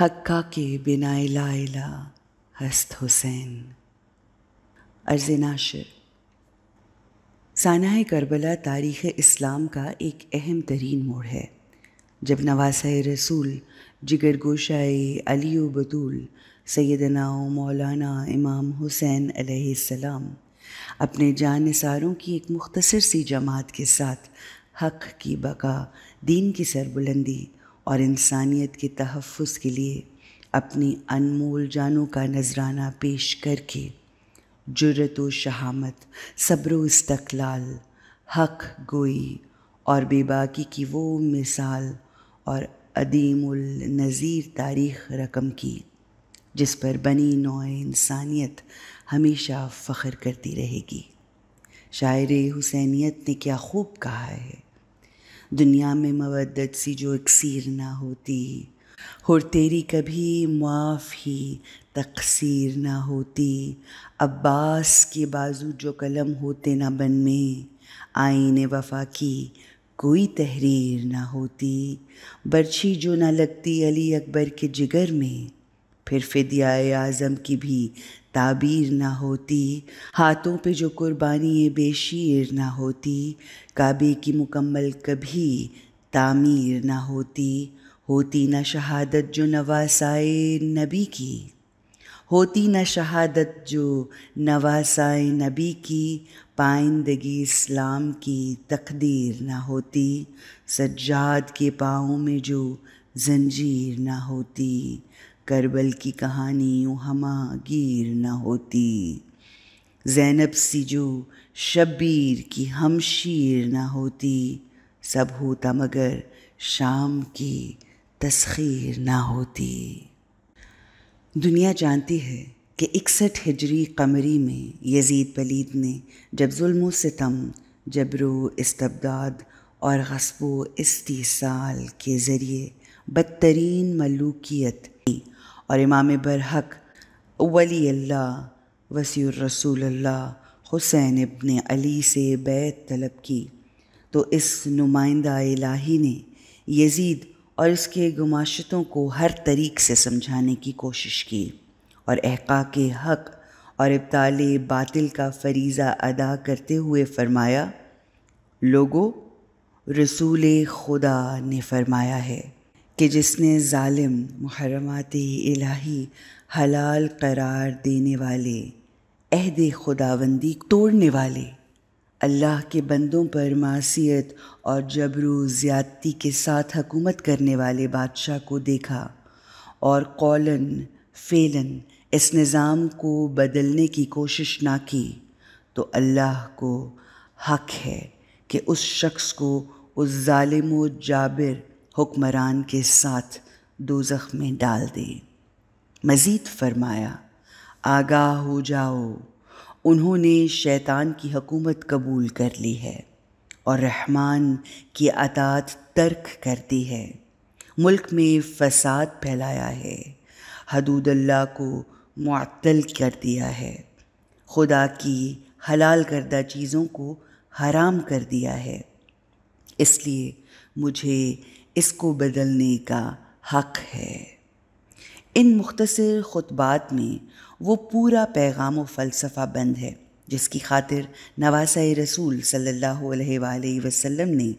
हक्का के बिना इलाइला हस्त हुसैन अर्ज नाशिर साना करबला तारीख़ इस्लाम का एक अहम तरीन मोड़ है जब नवासा रसूल जिगर गोशाए अली बतूल सैदना मौलाना इमाम हुसैन अलैहिस्सलाम अपने जानसारों की एक मुख्तसर सी जमात के साथ हक की बका दीन की सरबुलंदी और इंसानियत के तहफ़ के लिए अपनी अनमोल जानों का नजराना पेश करके जुरत व शहामत सब्र इस्तकलाल हक गोई और बेबाकी की वो मिसाल और अदीमुल नज़ीर तारीख रकम की जिस पर बनी नौ इंसानियत हमेशा फ़ख्र करती रहेगी शायर हुसैनियत ने क्या खूब कहा है दुनिया में मवदत सी जो अक्सर ना होती और तेरी कभी मुआफ़ ही तकसीर ना होती अब्बास के बाजू जो कलम होते ना बन में आईने वफा की कोई तहरीर ना होती बर्छी जो ना लगती अली अकबर के जिगर में फिर फ़िदिया आज़म की भी ताबीर ना होती हाथों पे जो कुर्बानी बेशीर ना होती काबे की मुकम्मल कभी तामीर ना होती होती ना शहादत जो नवासाए नबी की होती ना शहादत जो नवासाए नबी की पाइंदगी इस्लाम की तकदीर ना होती सज्जाद के पाँव में जो जंजीर ना होती करबल की कहानी हमा गिर न होती जैनब सी जो शब्बीर की हम शीर न होती सब होता मगर शाम की तस्खीर न होती दुनिया जानती है कि इकसठ हिजरी कमरी में यजीद पलीद ने जब जुल्म सितम जबरो इस्तबदाद और गस्बो इस्तीसाल के ज़रिए बदतरीन मलूकियत और इमाम बरहक वली अल्लाह वसी रसूल अल्लाह हुसैन इबन अली से बैत तलब की तो इस नुमाइंदा इलाही ने यजीद और इसके गुमाशतों को हर तरीक से समझाने की कोशिश की और अहका के हक और इब्ताल बातिल का फरीज़ा अदा करते हुए फरमाया लोगो रसूल खुदा ने फरमाया है कि जिसने ालिम महरमात इलाही हलाल करार देने वाले अहद खुदाबंदी तोड़ने वाले अल्लाह के बंदों पर मासीत और जबरू ज़्यादती के साथ हकूमत करने वाले बादशाह को देखा और कौलन फ़ेलन इस निज़ाम को बदलने की कोशिश ना की तो अल्लाह को हक है कि उस शख्स को उस ालिम जाबिर हुक्मरान के साथ दोजख में डाल दे मज़ीद फरमाया आगाह हो जाओ उन्होंने शैतान की हकूमत कबूल कर ली है और रहमान की अतात तर्क कर दी है मुल्क में फसाद फैलाया है हदूदल्ला को मअतल कर दिया है खुदा की हलाल करदा चीज़ों को हराम कर दिया है इसलिए मुझे इसको बदलने का हक है इन मुख्तर ख़ुतबात में वो पूरा पैगाम व फ़लसफ़ा बंद है जिसकी खातिर नवासा रसूल सल्ला वसम ने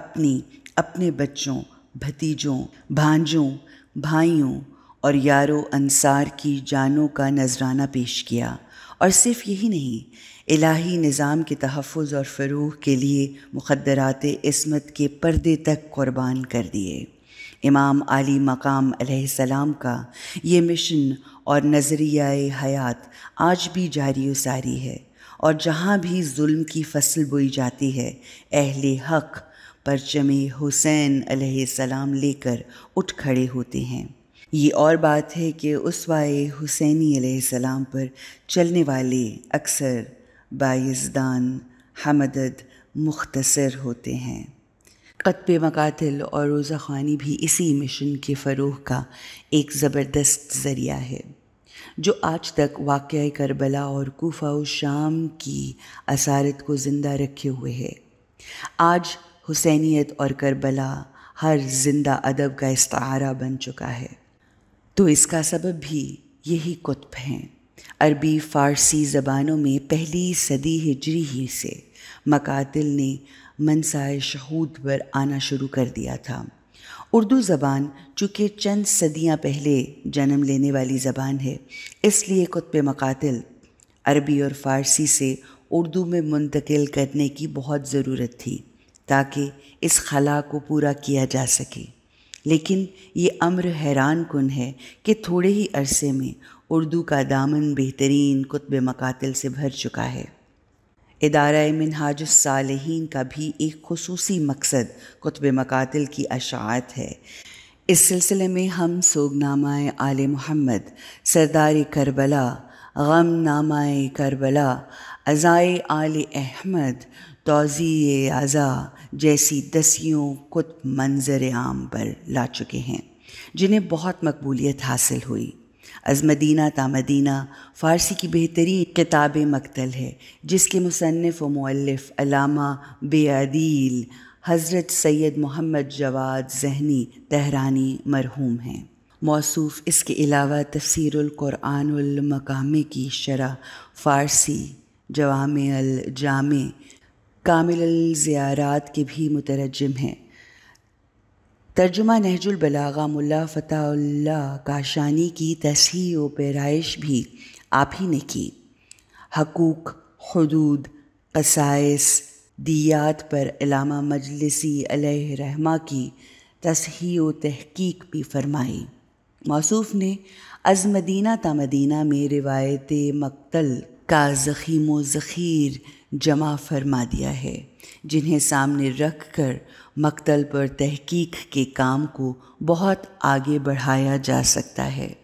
अपनी अपने बच्चों भतीजों भांजों भाइयों और यारों अनसार की जानों का नजराना पेश किया और सिर्फ यही नहीं इलाही निज़ाम के तहफ़ और फ़रूह के लिए मुखदरात इसमत के पर्दे तक क़ुरबान कर दिए इमाम आली मकाम सलाम का ये मिशन और नज़रिया हयात आज भी जारी वारी है और जहाँ भी जुल्म की फसल बोई जाती है अहले हक़ परचम हुसैन सलाम लेकर उठ खड़े होते हैं ये और बात है कि उस वाए हुसैनी सलाम पर चलने वाले अक्सर बायसदान हमदद मुख्तसर होते हैं कतब मकातिल और रोज़ा खानी भी इसी मिशन के फ़रूह का एक ज़बरदस्त ज़रिया है जो आज तक वाक़ करबला और कोफ़ा शाम की असारत को ज़िंदा रखे हुए है आज हुसैनीत और करबला हर ज़िंदा अदब का इस्तारा बन चुका है तो इसका सबब भी यही कुतब हैं अरबी फ़ारसी ज़बानों में पहली सदी हिजरी ही से मकातिल ने मनसाए शहूद पर आना शुरू कर दिया था उर्दू ज़बान चूँकि चंद सदियाँ पहले जन्म लेने वाली ज़बान है इसलिए कुतब मकातिल अरबी और फ़ारसी से उर्दू में मुंतकिल करने की बहुत ज़रूरत थी ताकि इस खला को पूरा किया जा सके लेकिन ये अम्र हैरान कन है कि थोड़े ही अरसे में उर्दू का दामन बेहतरीन कुतब मकातिल से भर चुका है इदारा मिनहाज सालहीन का भी एक खसूसी मकसद कुतब मकातिल की अशात है इस सिलसिले में हम सोगनामा आल मोहम्मद सरदार करबला गम नामाए करबला अज़ाए आल अहमद तोज़ी अज़ा जैसी दसियों कुत मंजर आम पर ला चुके हैं जिन्हें बहुत मकबूलियत हासिल हुई अजमदीना तामदीना फ़ारसी की बेहतरीन किताब मकतल है जिसके मुसनफ़ मल्लफ़ अलामा बेअदील हज़रत सैयद मोहम्मद जवाद जहनी तहरानी मरहूम हैं मौसूफ़ इसके अलावा तफसरक़ुरानमकामे की शरह फ़ारसी जवाम जाम कामिल ज़ियारात के भी मुतरजम हैं तर्जुमा नहजुल बलागा मुल्ला फ़ताउल्ला काशानी की तसही व पैराइश भी आप ही ने की हकूक़ हदूद कसाइस दियात पर इलामा मजलिसी रहमा की तसही व तहकीक भी फरमाई मौसूफ ने अज़मदीना तमदीना में रिवायत मकतल का ज़ख़ीम व ज़ख़ीर जमा फरमा दिया है जिन्हें सामने रख कर मकतल पर तहकीक के काम को बहुत आगे बढ़ाया जा सकता है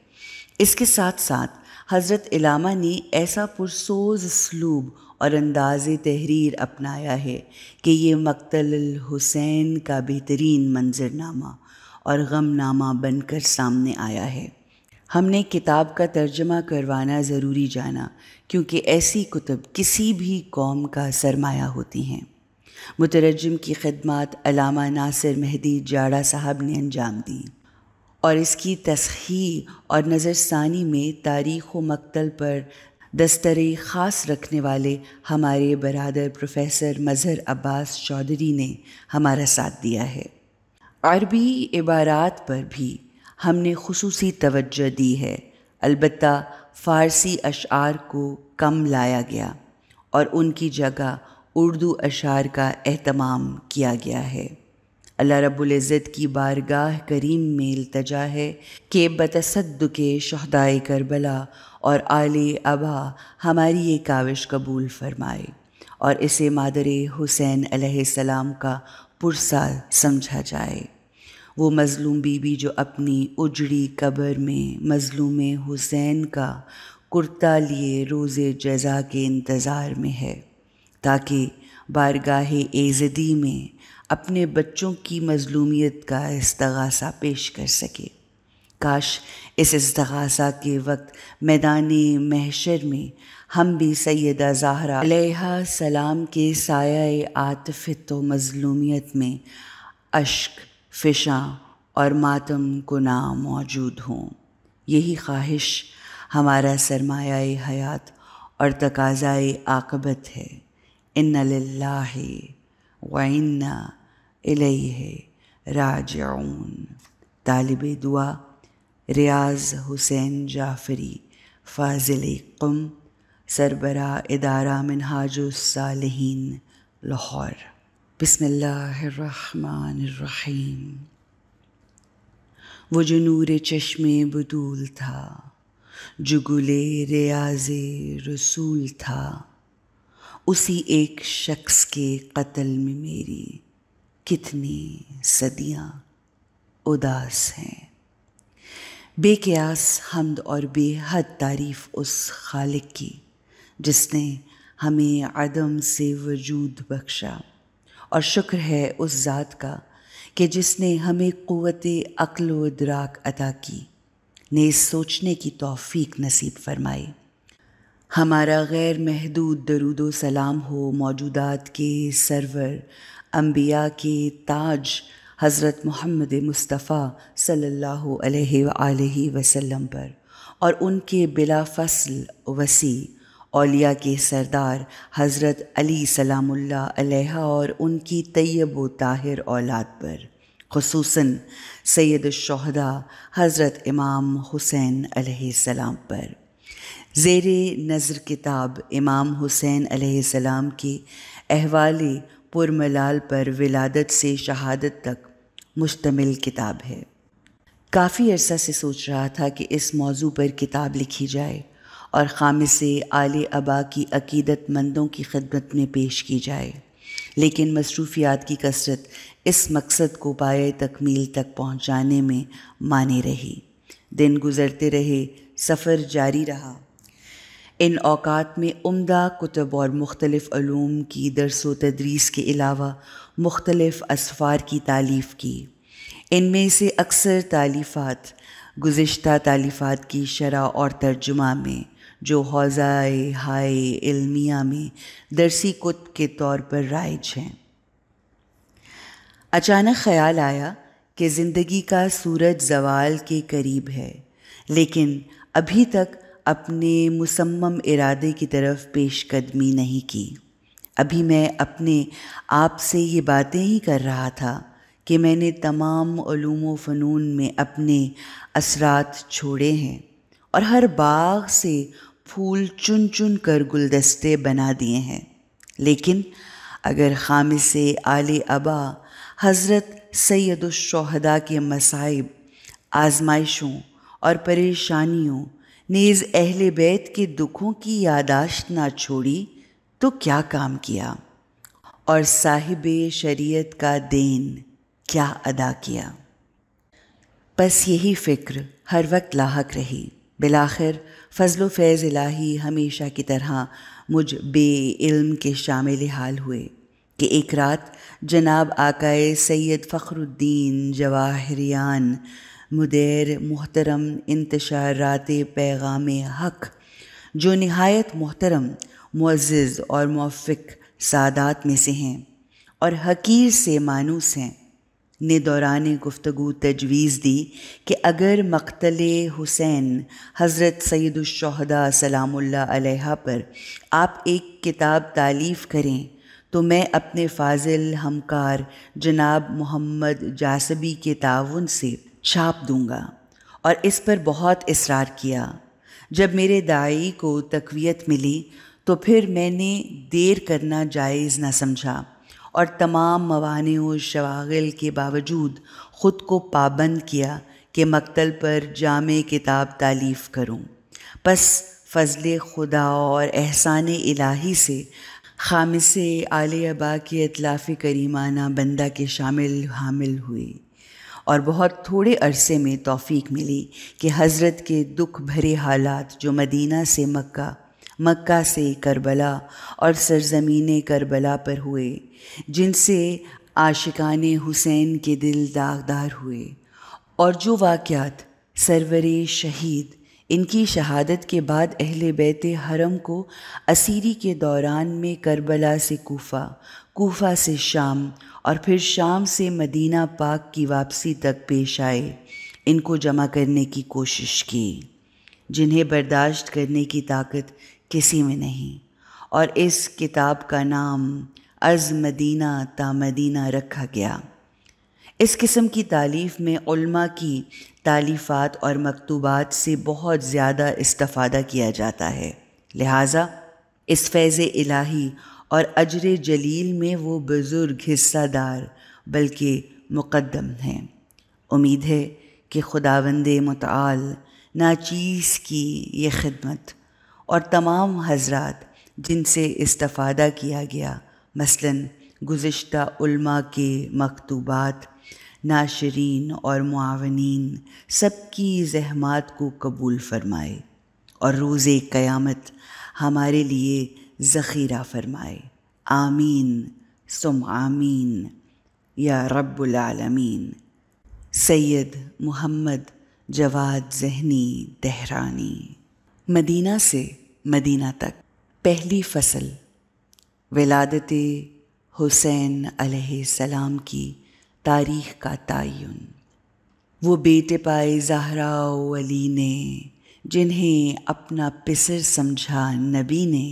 इसके साथ साथ हज़रत इलामा ने ऐसा पुरसोज स्लूब और अंदाज तहरीर अपनाया है कि ये मकतल हुसैन का बेहतरीन मंजरनामा और गमनामा बनकर सामने आया है हमने किताब का तर्जमा करवाना ज़रूरी जाना क्योंकि ऐसी कुतब किसी भी कौम का सरमाया होती हैं मुतरजम की खदमात अलामा नासिर मेहदी जाड़ा साहब ने अंजाम दी और इसकी तस्खी और नज़रसानी में तारीख़ व मकतल पर दस्तरे ख़ास रखने वाले हमारे बरदर प्रोफेसर मज़हर अब्बास चौधरी ने हमारा साथ दिया है अरबी इबारात पर भी हमने खसूसी तवज्जो दी है अलबत् फ़ारसी अशार को कम लाया गया और उनकी जगह उर्दू अशार का अहतमाम किया गया है अल्लाह रबुल्ज़त की बारगाह करीम में अल्तजा है कि बतसद के शहदाय करबला और आल अबा हमारी ये काविश कबूल फरमाए और इसे मादर हुसैन सलाम का पुरसा समझा जाए वो मज़लूम बीबी जो अपनी उजड़ी कब्र में मज़लूम हुसैन का कुर्ता लिए रोज़ जजा के इंतज़ार में है ताकि बारगाह एजदी में अपने बच्चों की मज़लूमियत का इसतगासा पेश कर सके काश इस इसतगासा के वक्त मैदान महशर में हम भी सैदा जहरा सलाम के साय आतफ़ तो मज़लूमियत में अश्क फिशा और मातम को ना मौजूद हों यही ख्वाहिश हमारा सरमाया हयात और तकाजाए आकबत है इन लाला वन्ना राजाउन तालब दुआ रियाज हुसैन जाफरी फाजिल कम सरबरा इदारा मिनहाजुसालहीन लाहौर बिसमीम वो जो नूर चश्मे बदूल था जुगुले रियाज रसूल था उसी एक शख्स के कत्ल में मेरी कितनी सदियाँ उदास हैं बेकयास हमद और बेहद तारीफ़ उस खालिक की जिसने हमें अदम से वजूद बख्शा और शुक्र है उस ज़ात का कि जिसने हमें क़वत अक्ल व दराक अदा की ने सोचने की तौफीक नसीब फरमाई हमारा गैर महदूद दरुद सलाम हो मौजूदात के सरवर अम्बिया के ताज हज़रत मोहम्मद मुस्तफ़ा सल्लल्लाहु अलैहि वसल्लम पर और उनके बिला फसल वसी औलिया के सरदार हज़रत अली सलामुल्ला और उनकी तैयब ताहिर औलाद पर खसूस सैद शहदा हज़रत इमाम हुसैन अलैहिस्सलाम पर जेर नज़र किताब इमाम हुसैन अलैहिस्सलाम के अहवाल पुरमलाल पर विलादत से शहादत तक मुश्तमिल किताब है काफ़ी अरसा से सोच रहा था कि इस मौजू पर किताब लिखी जाए और ख़ामिस आले आल अबा की अकीदत मंदों की खिदमत में पेश की जाए लेकिन मसरूफियात की कसरत इस मकसद को पाए तकमील तक पहुँचाने में माने रही दिन गुजरते रहे सफ़र जारी रहा इन अवात में उम्दा कुतब और मुख्तलिफ़ ूम की दरस व तदरीस के अलावा मुख्तलफ़ असफ़ार की तालीफ़ की इनमें से अक्सर तालीफ़ात गुज्त तालीफ़ात की शरह और तर्जुमा में जो हौजाए हाय इल्मिया में दरसी कुत के तौर पर राइज हैं अचानक ख्याल आया कि ज़िंदगी का सूरज जवाल के करीब है लेकिन अभी तक अपने मुसम्मम इरादे की तरफ पेशकदमी नहीं की अभी मैं अपने आप से ये बातें ही कर रहा था कि मैंने तमाम व फ़नून में अपने असरात छोड़े हैं और हर बाग से फूल चुन चुन कर गुलदस्ते बना दिए हैं लेकिन अगर खाम से आल अबा हज़रत सैदुलशहदा के मसाइब आजमाइशों और परेशानियों नेज़ अहल बैत के दुखों की यादाश्त ना छोड़ी तो क्या काम किया और साहिब शरीयत का देन क्या अदा किया बस यही फ़िक्र हर वक्त लाक रही बिलाखिर फ़जल फैज़ इलाही हमेशा की तरह मुझ बे इल्म के शामिल हाल हुए कि एक रात जनाब आकाए सैयद फ़खरुद्दीन जवाहरियान मुदेर मोहतरम इंतशार रात पैगाम हक जो नहायत मोहतरम मुज्ज़ और मौफिक सादात में से हैं और हकीर से मानूस हैं ने दौरान गुफ्तु तजवीज़ दी कि अगर मकतल हुसैन हज़रत सैदुलशहदा सलाम पर आप एक किताब तालीफ़ करें तो मैं अपने फाजिल हमकार जनाब मोहम्मद जासबी के ताउन से छाप दूंगा और इस पर बहुत इसरार किया जब मेरे दाई को तकवीत मिली तो फिर मैंने देर करना जायज़ ना समझा और तमाम मवाने व शवागिल के बावजूद ख़ुद को पाबंद किया कि मकतल पर जाम किताब तालीफ़ करूँ बस फजल खुदा और एहसान इलाही से खामिस आल अबा की अतलाफ़ करीमाना बंदा के शामिल हामिल हुए और बहुत थोड़े अरसे में तौफीक मिली कि हज़रत के दुख भरे हालात जो मदीना से मक्का मक्का से करबला और सरजमीन करबला पर हुए जिनसे आशिकान हुसैन के दिल दागदार हुए और जो वाक़ात सरवर शहीद इनकी शहादत के बाद अहल बैत हरम को असीरी के दौरान में करबला से कोफा कोफा से शाम और फिर शाम से मदीना पाक की वापसी तक पेश आए इनको जमा करने की कोशिश की जिन्हें बर्दाश्त करने की ताकत किसी में नहीं और इस किताब का नाम अज़ मदीना ता मदीना रखा गया इस किस्म की तालीफ़ में उल्मा की तालीफ़ात और मकतूबात से बहुत ज़्यादा इस्तफादा किया जाता है लिहाजा इस फैज़ इलाही और अजर जलील में वो बुज़ुर्ग हिस्सादार बल्कि मुक़दम हैं उम्मीद है कि खुदावंद मताल चीज़ की ये खिदमत और तमाम हजरात जिनसे इस्तफ़ादा किया गया मसलन गुज्त के मकतूबात नाशरीन और मुआवनीन सबकी जहमात को कबूल फरमाए और रोज़ क़यामत हमारे लिए ज़ख़ीरा फरमाए आमीन सुम आमीन या रबालमीन सैयद मोहम्मद जवाद जहनी दहरानी मदीना से मदीना तक पहली फसल विलादत हुसैन सलाम की तारीख़ का तयन वो बेटे पाए जहरा अली ने जिन्हें अपना पिसर समझा नबी ने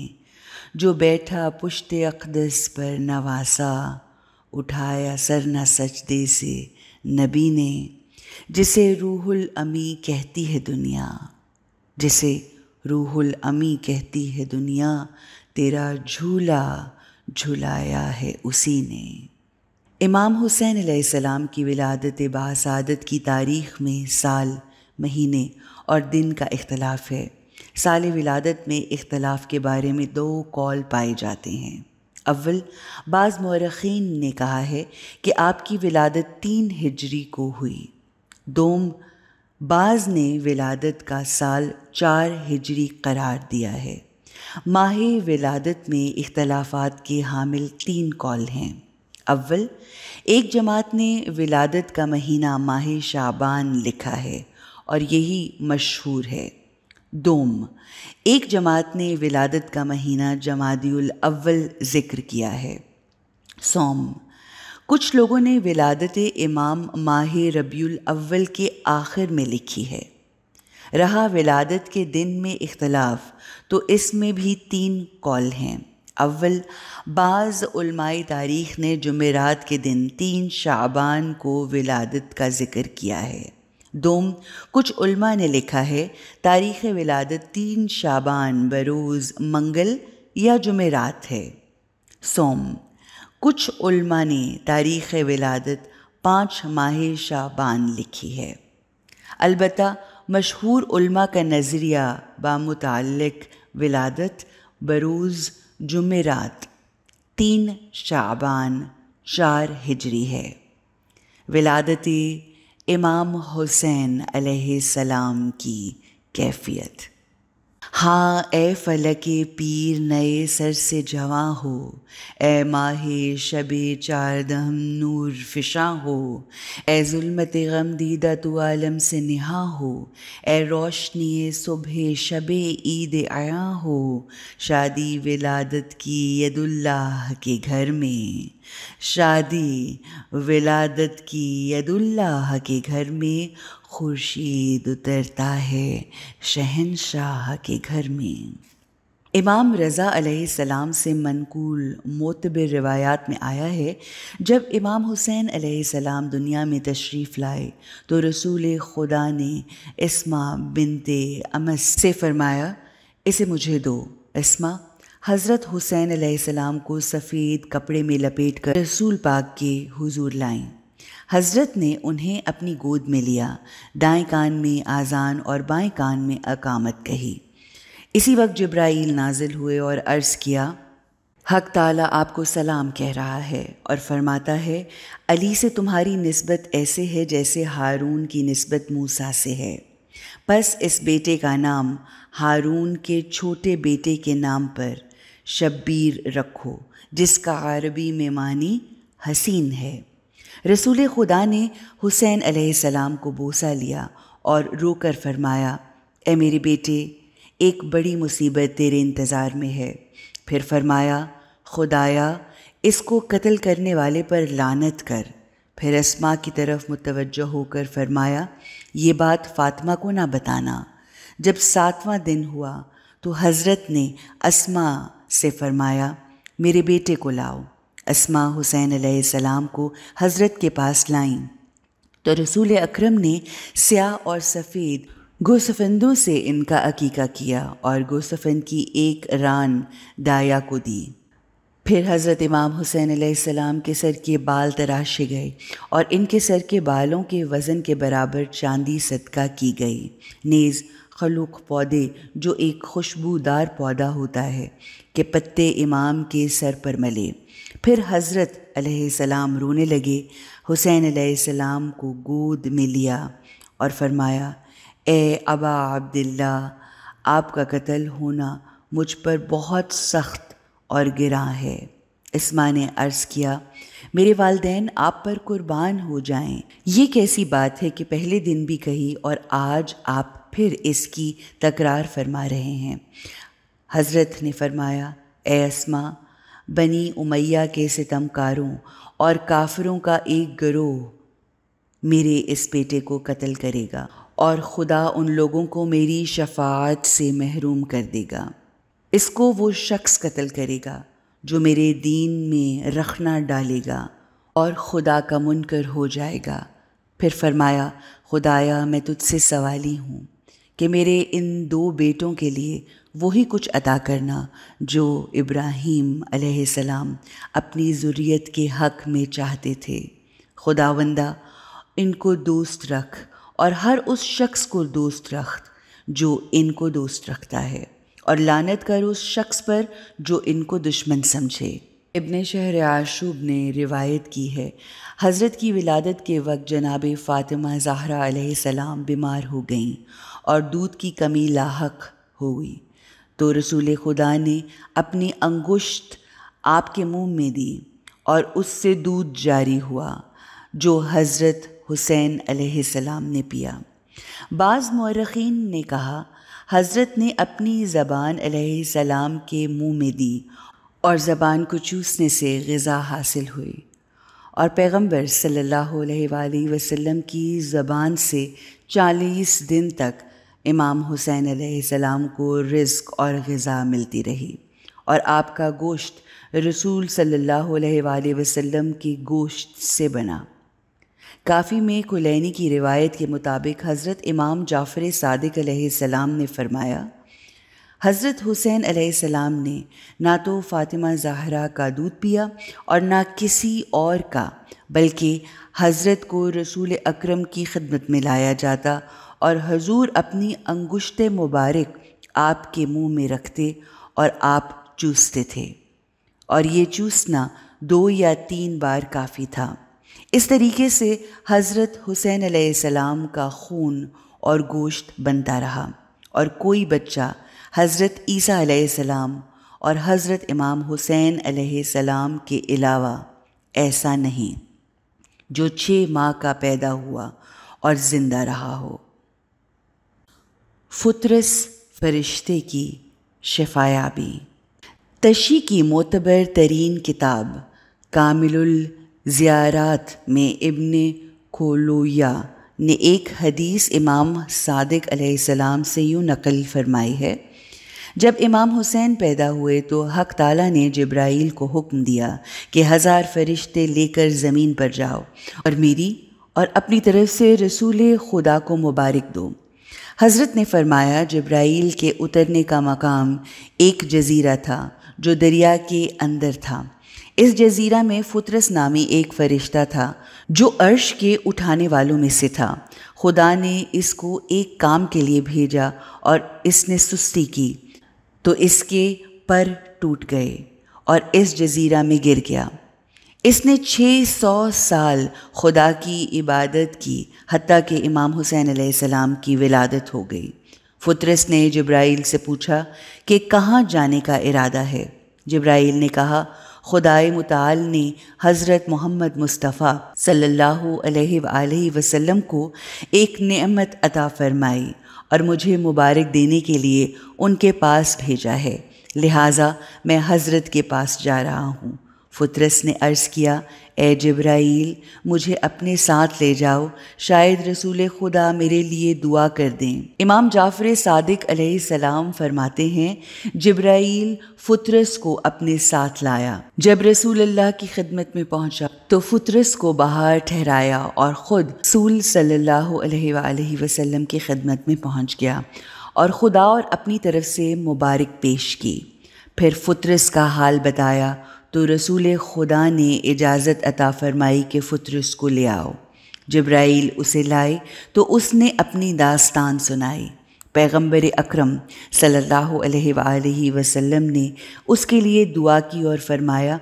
जो बैठा पुश्त अकदस पर नवासा उठाया सर न दे से नबी ने जिसे रूहुल अमी कहती है दुनिया जिसे रूहुल अमी कहती है दुनिया तेरा झूला झुलाया है उसी ने इमाम हुसैन सलाम की विलादत बासादत की तारीख़ में साल महीने और दिन का इख्तलाफ है साल विलादत में इख्तलाफ के बारे में दो कॉल पाए जाते हैं अव्वल बाज़ मौरखीन ने कहा है कि आपकी विलादत तीन हिजरी को हुई दोम बाज़ ने विलादत का साल चार हिजरी करार दिया है माह विलादत में इख्तलाफात के हामिल तीन कॉल हैं अव्वल एक जमात ने विलादत का महीना माह शाबान लिखा है और यही मशहूर है दोम एक जमात ने विलादत का महीना जमादियुल अव्वल ज़िक्र किया है सोम कुछ लोगों ने विलादत इमाम माह रबील अव्वल के आखिर में लिखी है रहा विलादत के दिन में इख्तलाफ तो इसमें भी तीन कौल हैं अव्वल बाज़ उलमाई तारीख़ ने जुमेरात के दिन तीन शाबान को विलादत का ज़िक्र किया है दोम कुछ उल्मा ने लिखा है तारीख़ विलादत तीन शाबान बरोज़ मंगल या जुमेरात है सोम कुछ उल्मा ने तारीख़ विलादत पाँच माह शाबान लिखी है अलबत् मशहूर उल्मा का नज़रिया बामुतल विलादत बरूज़ जुमेरात तीन शाबान चार हिजरी है विलादती इमाम हुसैन सलाम की कैफियत हाँ ए फलक पीर नए सर से जवा हो ए माहे शबे चार दम नूर फिशा हो ए जुलमत गम दीदा तो आलम से निहा हो ए रोशनी सुबह शबे ईद आया हो शादी विलादत की यदुल्लाह के घर में शादी विलादत की यदुल्लाह के घर में खुर्शीद उतरता है शहनशाह के घर में इमाम रज़ा सलाम से मनकूल मोतबर रिवायात में आया है जब इमाम हुसैन सलाम दुनिया में तशरीफ़ लाए तो रसूल खुदा ने इस्मा बिनते अमस से फरमाया इसे मुझे दो इसमा हज़रत हुसैन सलाम को सफ़ेद कपड़े में लपेट कर रसूल पाक के हुजूर लाएं हज़रत ने उन्हें अपनी गोद में लिया दाएं कान में आज़ान और बाएं कान में अकामत कही इसी वक्त जब्राइल नाजिल हुए और अर्ज़ किया हक ताला आपको सलाम कह रहा है और फरमाता है अली से तुम्हारी नस्बत ऐसे है जैसे हारून की नस्बत मूसा से है बस इस बेटे का नाम हारून के छोटे बेटे के नाम पर शब्बीर रखो जिसका अरबी में मानी हसीन है रसूल खुदा ने हुसैन सलाम को बोसा लिया और रोकर फरमाया ए मेरे बेटे एक बड़ी मुसीबत तेरे इंतज़ार में है फिर फरमाया खुदाया इसको कत्ल करने वाले पर लानत कर फिर रस्मा की तरफ मुतवजह होकर फरमाया ये बात फ़ातिमा को ना बताना जब सातवां दिन हुआ तो हज़रत ने असमा से फरमाया मेरे बेटे को लाओ असमा हुसैन सलाम को हज़रत के पास लाईं तो रसूल अक्रम ने स्याह और सफ़ेद गोसफंदों से इनका अकीका किया और गोसफंद की एक रान दाया को दी फिर हज़रत इमाम हुसैन सलाम के सर के बाल तराशे गए और इनके सर के बालों के वज़न के बराबर चांदी सदका की गई नेज़ खलूक पौधे जो एक खुशबूदार पौधा होता है के पत्ते इमाम के सर पर मले फिर हज़रत सलाम रोने लगे हुसैन सलाम को गोद में लिया और फरमाया ए अबा अब्दुल्ला आपका कत्ल होना मुझ पर बहुत सख्त और गिरा है इसमा ने अर्ज़ किया मेरे वालदेन आप पर कुर्बान हो जाएं। ये कैसी बात है कि पहले दिन भी कही और आज आप फिर इसकी तकरार फरमा रहे हैं हज़रत ने फरमाया ए बनी उमैया के सितमकारों और काफिरों का एक गरोह मेरे इस बेटे को कत्ल करेगा और खुदा उन लोगों को मेरी शफात से महरूम कर देगा इसको वो शख्स कत्ल करेगा जो मेरे दीन में रखना डालेगा और खुदा का मुनकर हो जाएगा फिर फरमाया खुदाया मैं तुझसे सवाली हूँ कि मेरे इन दो बेटों के लिए वही कुछ अता करना जो इब्राहीम सलाम अपनी ज़ुरियत के हक़ में चाहते थे खुदावंदा इनको दोस्त रख और हर उस शख्स को दोस्त रख जो इनको दोस्त रखता है और लानत कर उस शख्स पर जो इनको दुश्मन समझे इब्न शहर आशूब ने रिवायत की है हज़रत की विलादत के वक्त जनाब फ़ातिमा ज़ाहरा सलाम बीमार हो गईं और दूध की कमी लाक हो गई तो रसूल खुदा ने अपनी अंगुश्त आपके मुंह में दी और उससे दूध जारी हुआ जो हज़रत हुसैन अलैहिस्सलाम ने पिया बाज़ मौरखीन ने कहा हज़रत ने अपनी ज़बान अलैहिस्सलाम के मुंह में दी और ज़बान को चूसने से गज़ा हासिल हुई और पैगंबर सल्लल्लाहु अलैहि वसल्लम की ज़बान से चालीस दिन तक इमाम हुसैन सलाम को रिस्क और ग़ा मिलती रही और आपका गोश्त रसूल सल्लल्लाहु अलैहि वसल्लम के गोश्त से बना काफ़ी में कुलैनी की रिवायत के मुताबिक हज़रत इमाम जाफ़र सादिक सलाम ने फरमाया हज़रत हुसैन सलाम ने ना तो फ़ातिमा ज़ाहरा का दूध पिया और ना किसी और का बल्कि हज़रत को रसूल अकरम की खिदमत में लाया जाता और हजूर अपनी अंगुश्त मुबारक आपके मुंह में रखते और आप चूसते थे और ये चूसना दो या तीन बार काफ़ी था इस तरीके से हज़रत हुसैन सलाम का खून और गोश्त बनता रहा और कोई बच्चा हज़रत ईसा सलाम और हज़रत इमाम हुसैन सलाम के अलावा ऐसा नहीं जो छः माह का पैदा हुआ और ज़िंदा रहा हो फुतरस फरिश्ते की शफायाबी तशी की मोतबर तरीन किताब कामिलुल ज़ियारात में इब्न कोलोया ने एक हदीस इमाम सादिक अलैहिस्सलाम से यूँ नकल फरमाई है जब इमाम हुसैन पैदा हुए तो हक ताला ने जब्राइल को हुक्म दिया कि हज़ार फरिश्ते लेकर ज़मीन पर जाओ और मेरी और अपनी तरफ से रसूल खुदा को मुबारक दो हज़रत ने फरमाया जब्राइल के उतरने का मकाम एक जजीरा था जो दरिया के अंदर था इस जजीरा में फुतरस नामी एक फ़रिश्ता था जो अर्श के उठाने वालों में से था खुदा ने इसको एक काम के लिए भेजा और इसने सुस्ती की तो इसके पर टूट गए और इस जजीरा में गिर गया इसने 600 साल खुदा की इबादत की हती के इमाम हुसैन आसमाम की विलादत हो गई फुतरस ने जब्राइल से पूछा कि कहाँ जाने का इरादा है जब्राइल ने कहा खुदाए मुताल ने हज़रत मोहम्मद मुस्तफ़ा सल्लल्लाहु अलैहि वसल्लम को एक नेमत अता फरमाई और मुझे मुबारक देने के लिए उनके पास भेजा है लिहाजा मैं हज़रत के पास जा रहा हूँ फुतरस ने अर्ज़ किया ए जब्राइल मुझे अपने साथ ले जाओ शायद रसूल खुदा मेरे लिए दुआ कर दें इमाम जाफ़र सादिक सलाम फरमाते हैं जब्राइल फुतरस को अपने साथ लाया जब रसूल अल्लाह की खिदमत में पहुंचा तो फुतरस को बाहर ठहराया और ख़ुद रसूल सल्लल्लाहु वसल्लम की खिदमत में पहुंच गया और खुदा और अपनी तरफ से मुबारक पेश की फिर फुतरस का हाल बताया तो रसूल खुदा ने इजाज़त अता फरमाई कि फ़ुतर को ले आओ जब्राइल उसे लाए तो उसने अपनी दास्तान सुनाई पैगंबर अकरम सल्लल्लाहु अलैहि वसल्लम ने उसके लिए दुआ की और फरमाया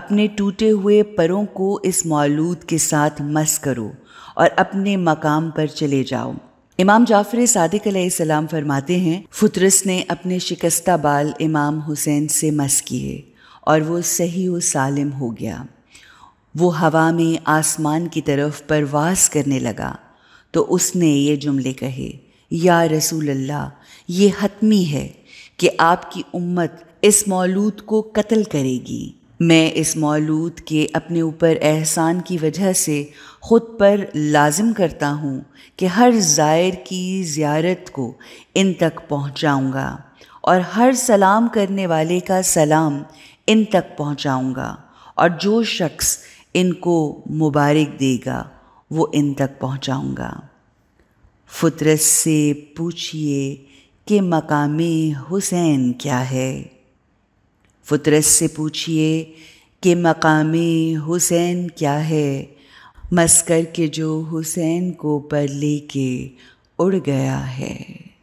अपने टूटे हुए परों को इस मौलूद के साथ मस करो और अपने मकाम पर चले जाओ इमाम जाफ़र सादिक सलाम फरमाते हैं फुतरस ने अपने शिकस्ता बाल इमाम हुसैन से मस किए और वो सही व सालिम हो गया वो हवा में आसमान की तरफ परवास करने लगा तो उसने ये जुमले कहे या रसूल अल्लाह ये हतमी है कि आपकी उम्मत इस मौलूद को कत्ल करेगी मैं इस मौलूद के अपने ऊपर एहसान की वजह से ख़ुद पर लाजम करता हूँ कि हर ज़ायर की ज़ियारत को इन तक पहुँचाऊँगा और हर सलाम करने वाले का सलाम इन तक पहुंचाऊंगा और जो शख्स इनको मुबारक देगा वो इन तक पहुंचाऊंगा फुतरस से पूछिए कि मकाम हुसैन क्या है फुतरस से पूछिए कि मकाम हुसैन क्या है मस्कर के जो हुसैन को पर लेके उड़ गया है